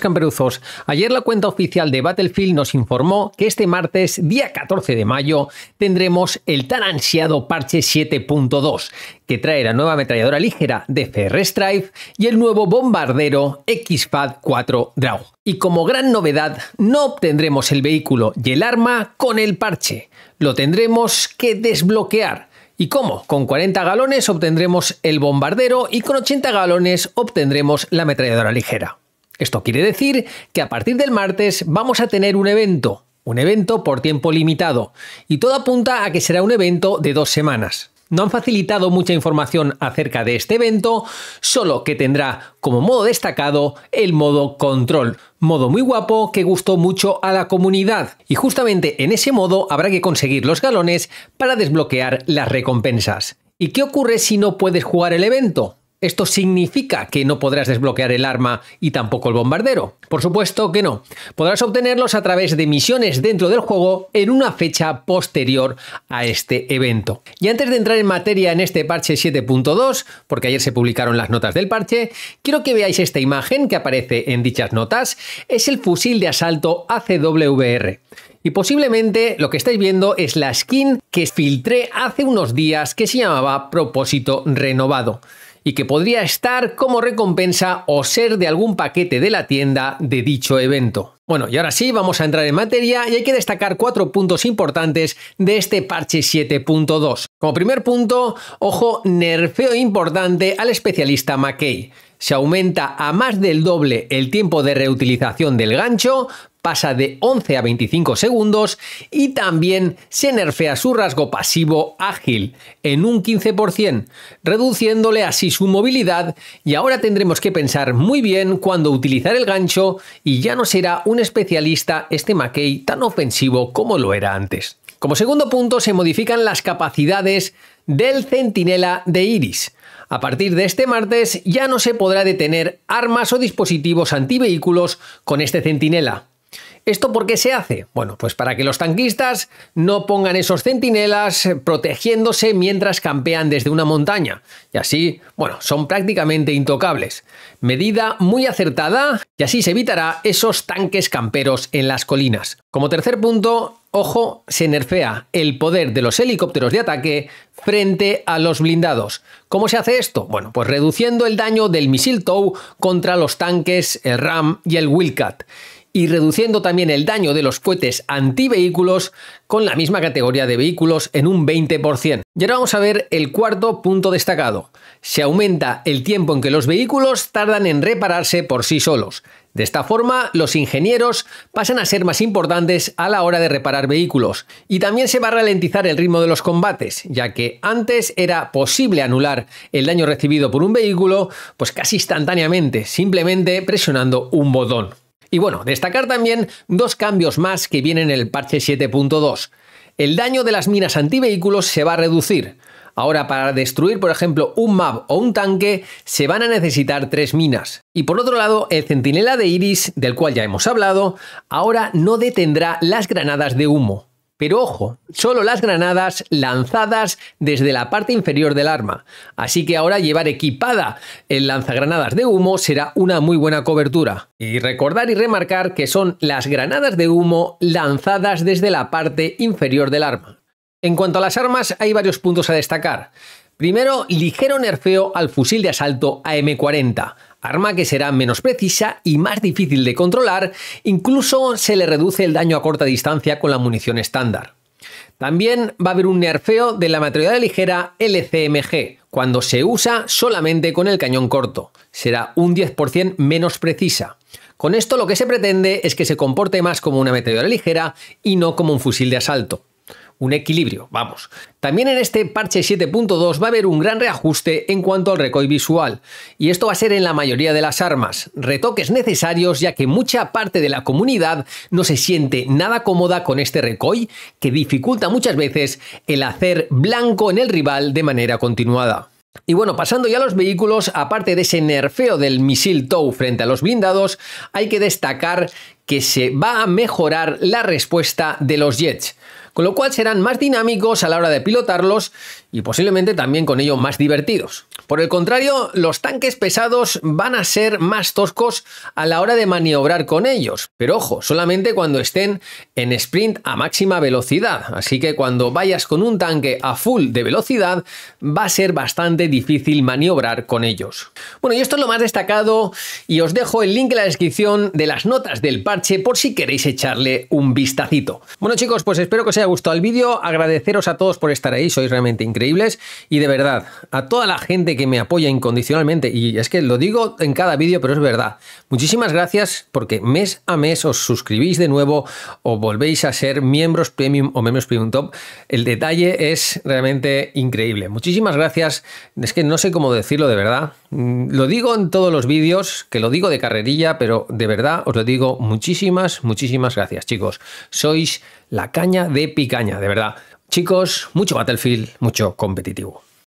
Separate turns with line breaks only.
camperuzos. Ayer la cuenta oficial de Battlefield nos informó que este martes, día 14 de mayo, tendremos el tan ansiado parche 7.2, que trae la nueva Metralladora ligera de FR Strife y el nuevo bombardero XPAD 4 Draw. Y como gran novedad, no obtendremos el vehículo y el arma con el parche. Lo tendremos que desbloquear. ¿Y cómo? Con 40 galones obtendremos el bombardero y con 80 galones obtendremos la ametralladora ligera. Esto quiere decir que a partir del martes vamos a tener un evento, un evento por tiempo limitado, y todo apunta a que será un evento de dos semanas. No han facilitado mucha información acerca de este evento, solo que tendrá como modo destacado el modo control, modo muy guapo que gustó mucho a la comunidad, y justamente en ese modo habrá que conseguir los galones para desbloquear las recompensas. ¿Y qué ocurre si no puedes jugar el evento? ¿Esto significa que no podrás desbloquear el arma y tampoco el bombardero? Por supuesto que no. Podrás obtenerlos a través de misiones dentro del juego en una fecha posterior a este evento. Y antes de entrar en materia en este parche 7.2, porque ayer se publicaron las notas del parche, quiero que veáis esta imagen que aparece en dichas notas. Es el fusil de asalto ACWR y posiblemente lo que estáis viendo es la skin que filtré hace unos días que se llamaba Propósito Renovado y que podría estar como recompensa o ser de algún paquete de la tienda de dicho evento. Bueno, y ahora sí, vamos a entrar en materia y hay que destacar cuatro puntos importantes de este parche 7.2. Como primer punto, ojo, nerfeo importante al especialista McKay. Se aumenta a más del doble el tiempo de reutilización del gancho pasa de 11 a 25 segundos y también se nerfea su rasgo pasivo ágil en un 15%, reduciéndole así su movilidad y ahora tendremos que pensar muy bien cuando utilizar el gancho y ya no será un especialista este Mackey tan ofensivo como lo era antes. Como segundo punto se modifican las capacidades del centinela de Iris. A partir de este martes ya no se podrá detener armas o dispositivos antivehículos con este centinela. ¿Esto por qué se hace? Bueno, pues para que los tanquistas no pongan esos centinelas protegiéndose mientras campean desde una montaña. Y así, bueno, son prácticamente intocables. Medida muy acertada y así se evitará esos tanques camperos en las colinas. Como tercer punto, ojo, se nerfea el poder de los helicópteros de ataque frente a los blindados. ¿Cómo se hace esto? Bueno, pues reduciendo el daño del misil TOW contra los tanques, RAM y el Wildcat y reduciendo también el daño de los cohetes antivehículos con la misma categoría de vehículos en un 20%. Y ahora vamos a ver el cuarto punto destacado. Se aumenta el tiempo en que los vehículos tardan en repararse por sí solos. De esta forma, los ingenieros pasan a ser más importantes a la hora de reparar vehículos y también se va a ralentizar el ritmo de los combates, ya que antes era posible anular el daño recibido por un vehículo pues casi instantáneamente, simplemente presionando un botón. Y bueno, destacar también dos cambios más que vienen en el parche 7.2. El daño de las minas antivehículos se va a reducir. Ahora, para destruir, por ejemplo, un map o un tanque, se van a necesitar tres minas. Y por otro lado, el centinela de Iris, del cual ya hemos hablado, ahora no detendrá las granadas de humo. Pero ojo, solo las granadas lanzadas desde la parte inferior del arma. Así que ahora llevar equipada el lanzagranadas de humo será una muy buena cobertura. Y recordar y remarcar que son las granadas de humo lanzadas desde la parte inferior del arma. En cuanto a las armas, hay varios puntos a destacar. Primero, ligero nerfeo al fusil de asalto AM40 arma que será menos precisa y más difícil de controlar, incluso se le reduce el daño a corta distancia con la munición estándar. También va a haber un nerfeo de la meteorología ligera LCMG, cuando se usa solamente con el cañón corto. Será un 10% menos precisa. Con esto lo que se pretende es que se comporte más como una metralladora ligera y no como un fusil de asalto un equilibrio, vamos. También en este parche 7.2 va a haber un gran reajuste en cuanto al recoil visual, y esto va a ser en la mayoría de las armas, retoques necesarios ya que mucha parte de la comunidad no se siente nada cómoda con este recoil que dificulta muchas veces el hacer blanco en el rival de manera continuada. Y bueno, pasando ya a los vehículos, aparte de ese nerfeo del misil TOW frente a los blindados, hay que destacar que se va a mejorar la respuesta de los jets con lo cual serán más dinámicos a la hora de pilotarlos y posiblemente también con ello más divertidos. Por el contrario, los tanques pesados van a ser más toscos a la hora de maniobrar con ellos, pero ojo, solamente cuando estén en sprint a máxima velocidad, así que cuando vayas con un tanque a full de velocidad va a ser bastante difícil maniobrar con ellos. Bueno, y esto es lo más destacado y os dejo el link en la descripción de las notas del parche por si queréis echarle un vistacito. Bueno chicos, pues espero que os haya gustado el vídeo, agradeceros a todos por estar ahí, sois realmente increíbles increíbles. Y de verdad, a toda la gente que me apoya incondicionalmente, y es que lo digo en cada vídeo, pero es verdad, muchísimas gracias porque mes a mes os suscribís de nuevo o volvéis a ser miembros premium o miembros premium top. El detalle es realmente increíble. Muchísimas gracias. Es que no sé cómo decirlo de verdad. Mm, lo digo en todos los vídeos, que lo digo de carrerilla, pero de verdad os lo digo muchísimas, muchísimas gracias, chicos. Sois la caña de picaña, de verdad. Chicos, mucho Battlefield, mucho competitivo.